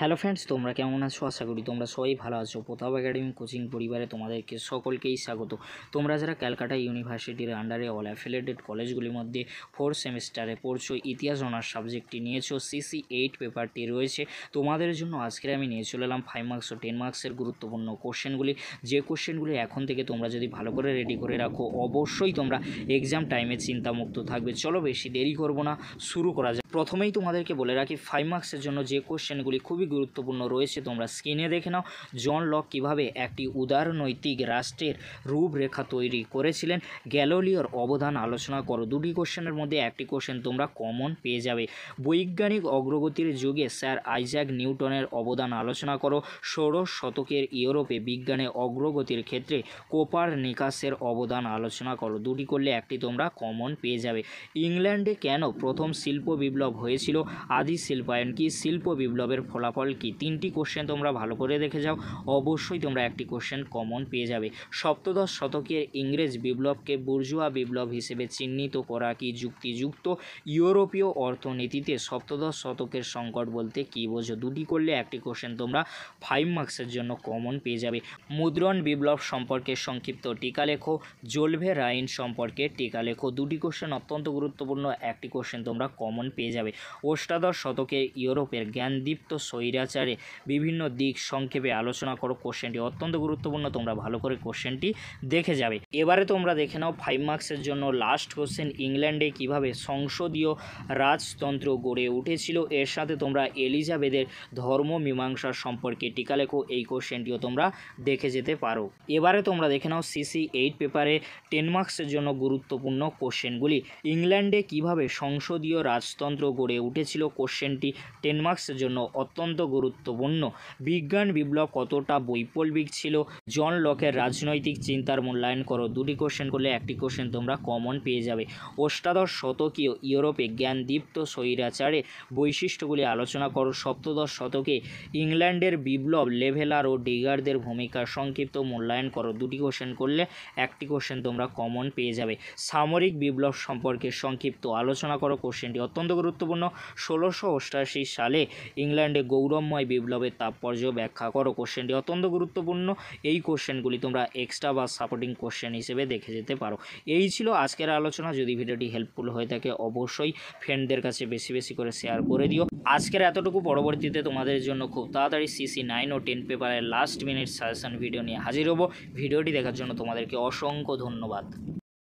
hello friends তোমরা কেমন আছো আশা করি তোমরা সবাই ভালো আছো প্রতাপ একাডেমি কোচিং পরিবারে তোমাদেরকে সকলকেই স্বাগত তোমরা যারা ক্যালকাটা ইউনিভার্সিটির আন্ডারে অল অ্যাফিলেটেড কলেজগুলির মধ্যে ফোর সেমিস্টারে পড়ছো ইতিহাস অনার্স সাবজেক্টটি নিয়েছো সিসি এইট পেপারটি রয়েছে তোমাদের জন্য আজকে আমি নিয়ে চলে এলাম ফাইভ মার্কস ও টেন মার্কসের গুরুত্বপূর্ণ কোশ্চেনগুলি যে কোশ্চেনগুলি এখন থেকে তোমরা যদি ভালো করে রেডি করে রাখো অবশ্যই তোমরা এক্সাম টাইমে চিন্তামুক্ত থাকবে চলো বেশি দেরি করবো না শুরু করা যায় প্রথমেই তোমাদেরকে বলে রাখি ফাইভ মার্কসের জন্য যে কোশ্চেনগুলি খুবই গুরুত্বপূর্ণ রয়েছে তোমরা স্ক্রিনে দেখে নাও জন লক কীভাবে একটি উদারনৈতিক রাষ্ট্রের রূপরেখা তৈরি করেছিলেন গ্যালোলিওর অবদান আলোচনা করো দুটি কোশ্চেনের মধ্যে একটি কোশ্চেন তোমরা কমন পেয়ে যাবে বৈজ্ঞানিক অগ্রগতির যুগে স্যার আইজ্যাক নিউটনের অবদান আলোচনা করো ষোড়শ শতকের ইউরোপে বিজ্ঞানের অগ্রগতির ক্ষেত্রে কোপার নিকাশের অবদান আলোচনা করো দুটি করলে একটি তোমরা কমন পেয়ে যাবে ইংল্যান্ডে কেন প্রথম শিল্প বিপ্লব হয়েছিল আদি শিল্পায়ন কি শিল্প বিপ্লবের ফলাফল ফলাফল কি তিনটি কোশ্চেন তোমরা ভালো করে দেখে যাও অবশ্যই তোমরা একটি কোশ্চেন কমন পেয়ে যাবে সপ্তদশ শতকের ইংরেজ বিপ্লবকে বুর্জুয়া বিপ্লব হিসেবে চিহ্নিত করা কি যুক্তিযুক্ত ইউরোপীয় অর্থনীতিতে সপ্তদশ শতকের সংকট বলতে কি বোঝো দুটি করলে একটি কোশ্চেন তোমরা ফাইভ মার্কসের জন্য কমন পেয়ে যাবে মুদ্রণ বিপ্লব সম্পর্কে সংক্ষিপ্ত টিকা লেখো জলভে রাইন সম্পর্কে টিকা লেখো দুটি কোশ্চেন অত্যন্ত গুরুত্বপূর্ণ একটি কোশ্চেন তোমরা কমন পেয়ে যাবে অষ্টাদশ শতকে ইউরোপের জ্ঞানদীপ্ত শহীদ নিরাচারে বিভিন্ন দিক সংক্ষেপে আলোচনা করো কোশ্চেনটি অত্যন্ত গুরুত্বপূর্ণ তোমরা ভালো করে কোশ্চেনটি দেখে যাবে এবারে তোমরা দেখে নাও ফাইভ মার্কসের জন্য লাস্ট কোশ্চেন ইংল্যান্ডে কিভাবে সংসদীয় রাজতন্ত্র গড়ে উঠেছিল এর সাথে তোমরা এলিজাবেথের ধর্ম মীমাংসার সম্পর্কে টিকা লেখো এই কোশ্চেনটিও তোমরা দেখে যেতে পারো এবারে তোমরা দেখে নাও সিসি এইট পেপারে টেন মার্কসের জন্য গুরুত্বপূর্ণ কোশ্চেনগুলি ইংল্যান্ডে কিভাবে সংসদীয় রাজতন্ত্র গড়ে উঠেছিল কোশ্চেনটি টেন মার্কসের জন্য অত্যন্ত অত্যন্ত গুরুত্বপূর্ণ বিজ্ঞান বিপ্লব কতটা বৈপ্লবিক ছিল জন লকের রাজনৈতিক চিন্তার মূল্যায়ন করো দুটি কোশ্চেন করলে একটি কোশ্চেন তোমরা কমন পেয়ে যাবে অষ্টাদশ শতকীয় ইউরোপে জ্ঞানদীপ্ত স্বৈরাচারের বৈশিষ্ট্যগুলি আলোচনা করো সপ্তদশ শতকে ইংল্যান্ডের বিপ্লব লেভেলার ও ডিগারদের ভূমিকা সংক্ষিপ্ত মূল্যায়ন করো দুটি কোশ্চেন করলে একটি কোশ্চেন তোমরা কমন পেয়ে যাবে সামরিক বিপ্লব সম্পর্কে সংক্ষিপ্ত আলোচনা করো কোশ্চেনটি অত্যন্ত গুরুত্বপূর্ণ ষোলোশো অষ্টাশি সালে ইংল্যান্ডে গৌরবময় বিপ্লবের তাৎপর্য ব্যাখ্যা করো কোশ্চেনটি অত্যন্ত গুরুত্বপূর্ণ এই কোশ্চেনগুলি তোমরা এক্সট্রা বা সাপোর্টিং কোশ্চেন হিসেবে দেখে যেতে পারো এই ছিল আজকের আলোচনা যদি ভিডিওটি হেল্পফুল হয়ে থাকে অবশ্যই ফ্রেন্ডদের কাছে বেশি বেশি করে শেয়ার করে দিও আজকের এতটুকু পরবর্তীতে তোমাদের জন্য খুব তাড়াতাড়ি সিসি নাইন ও টেন পেপারের লাস্ট মিনিট সাজেশন ভিডিও নিয়ে হাজির হব ভিডিওটি দেখার জন্য তোমাদেরকে অসংখ্য ধন্যবাদ